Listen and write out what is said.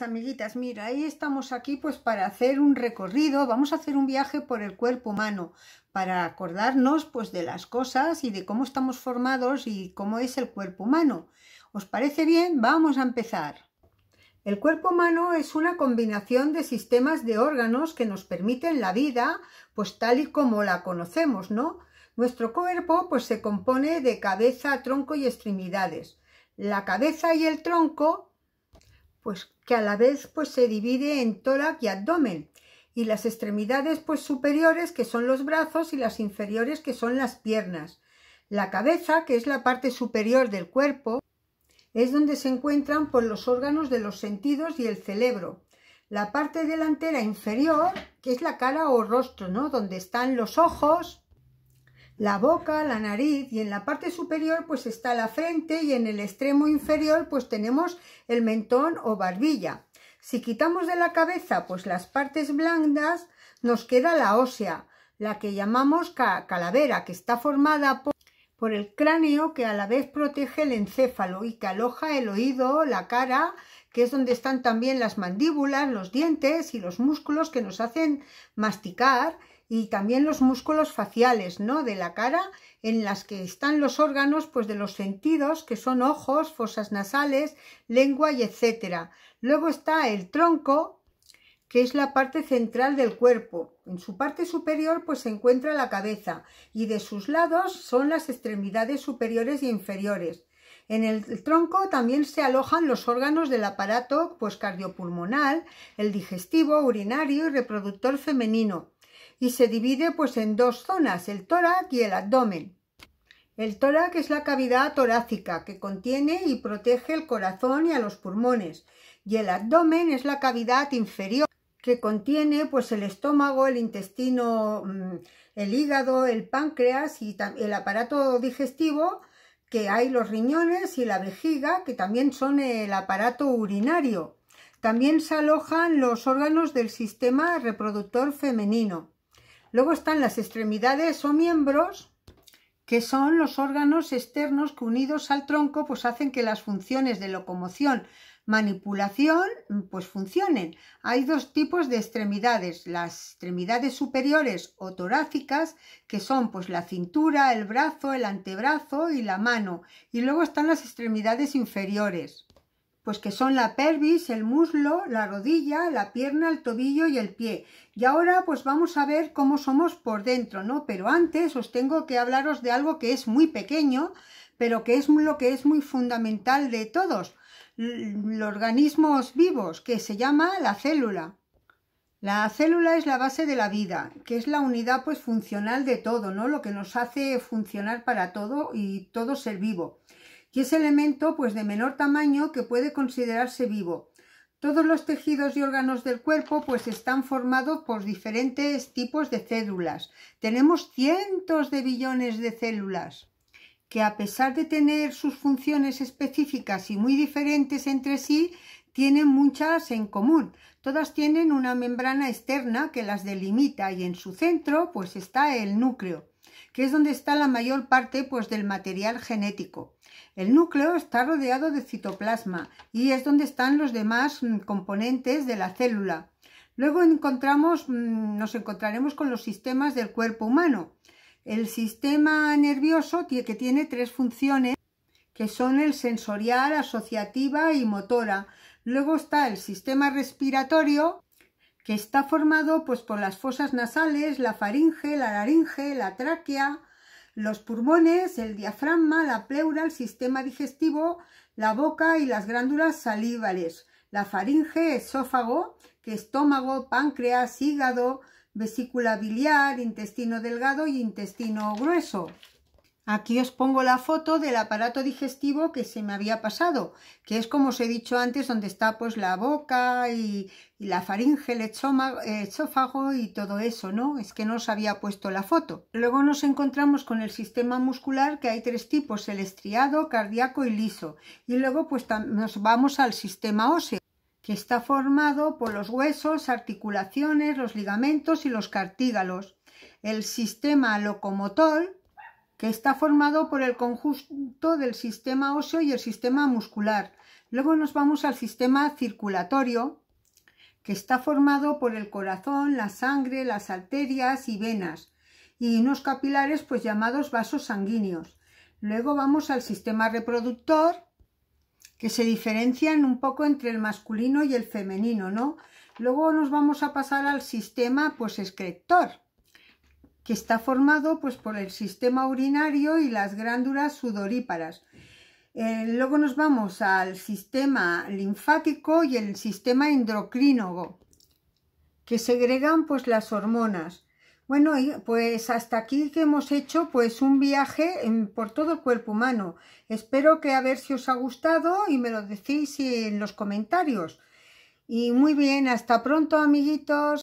amiguitas, mira, ahí estamos aquí pues para hacer un recorrido, vamos a hacer un viaje por el cuerpo humano para acordarnos pues de las cosas y de cómo estamos formados y cómo es el cuerpo humano. ¿Os parece bien? Vamos a empezar. El cuerpo humano es una combinación de sistemas de órganos que nos permiten la vida pues tal y como la conocemos, ¿no? Nuestro cuerpo pues se compone de cabeza, tronco y extremidades. La cabeza y el tronco pues que a la vez pues se divide en tórax y abdomen y las extremidades pues superiores que son los brazos y las inferiores que son las piernas. La cabeza, que es la parte superior del cuerpo, es donde se encuentran por pues, los órganos de los sentidos y el cerebro. La parte delantera inferior, que es la cara o rostro, ¿no? Donde están los ojos, la boca, la nariz y en la parte superior pues está la frente y en el extremo inferior pues tenemos el mentón o barbilla. Si quitamos de la cabeza pues las partes blandas nos queda la ósea, la que llamamos calavera, que está formada por el cráneo que a la vez protege el encéfalo y que aloja el oído, la cara, que es donde están también las mandíbulas, los dientes y los músculos que nos hacen masticar y también los músculos faciales, ¿no? De la cara, en las que están los órganos, pues de los sentidos, que son ojos, fosas nasales, lengua y etcétera. Luego está el tronco, que es la parte central del cuerpo. En su parte superior, pues se encuentra la cabeza y de sus lados son las extremidades superiores e inferiores. En el tronco también se alojan los órganos del aparato pues, el digestivo, urinario y reproductor femenino y se divide pues en dos zonas, el tórax y el abdomen. El tórax es la cavidad torácica que contiene y protege el corazón y a los pulmones y el abdomen es la cavidad inferior que contiene pues el estómago, el intestino, mm, el hígado, el páncreas y el aparato digestivo que hay los riñones y la vejiga que también son el aparato urinario. También se alojan los órganos del sistema reproductor femenino. Luego están las extremidades o miembros, que son los órganos externos que unidos al tronco pues hacen que las funciones de locomoción, manipulación, pues funcionen. Hay dos tipos de extremidades, las extremidades superiores o torácicas, que son pues la cintura, el brazo, el antebrazo y la mano, y luego están las extremidades inferiores. Pues que son la pervis el muslo, la rodilla, la pierna, el tobillo y el pie. Y ahora pues vamos a ver cómo somos por dentro, ¿no? Pero antes os tengo que hablaros de algo que es muy pequeño, pero que es lo que es muy fundamental de todos, los organismos vivos, que se llama la célula. La célula es la base de la vida, que es la unidad pues funcional de todo, ¿no? Lo que nos hace funcionar para todo y todo ser vivo y es elemento pues de menor tamaño que puede considerarse vivo. Todos los tejidos y órganos del cuerpo pues están formados por diferentes tipos de células. Tenemos cientos de billones de células que a pesar de tener sus funciones específicas y muy diferentes entre sí, tienen muchas en común. Todas tienen una membrana externa que las delimita y en su centro pues está el núcleo, que es donde está la mayor parte pues del material genético. El núcleo está rodeado de citoplasma y es donde están los demás mm, componentes de la célula. Luego encontramos, mm, nos encontraremos con los sistemas del cuerpo humano. El sistema nervioso que tiene tres funciones que son el sensorial, asociativa y motora. Luego está el sistema respiratorio que está formado pues, por las fosas nasales, la faringe, la laringe, la tráquea, los pulmones, el diafragma, la pleura, el sistema digestivo, la boca y las glándulas salivales, la faringe, esófago, que estómago, páncreas, hígado, vesícula biliar, intestino delgado y intestino grueso. Aquí os pongo la foto del aparato digestivo que se me había pasado, que es como os he dicho antes, donde está pues la boca y, la faringe, el eh, esófago y todo eso, ¿no? Es que no os había puesto la foto. Luego nos encontramos con el sistema muscular, que hay tres tipos, el estriado, cardíaco y liso. Y luego pues nos vamos al sistema óseo que está formado por los huesos, articulaciones, los ligamentos y los cartígalos. El sistema locomotor, que está formado por el conjunto del sistema óseo y el sistema muscular. Luego nos vamos al sistema circulatorio, que está formado por el corazón, la sangre, las arterias y venas, y unos capilares pues llamados vasos sanguíneos. Luego vamos al sistema reproductor, que se diferencian un poco entre el masculino y el femenino, ¿no? Luego nos vamos a pasar al sistema pues que está formado pues, por el sistema urinario y las glándulas sudoríparas. Eh, luego nos vamos al sistema linfático y el sistema endocrino, que segregan pues, las hormonas. Bueno, pues hasta aquí que hemos hecho pues un viaje por todo el cuerpo humano. Espero que a ver si os ha gustado y me lo decís en los comentarios. Y muy bien, hasta pronto amiguitos.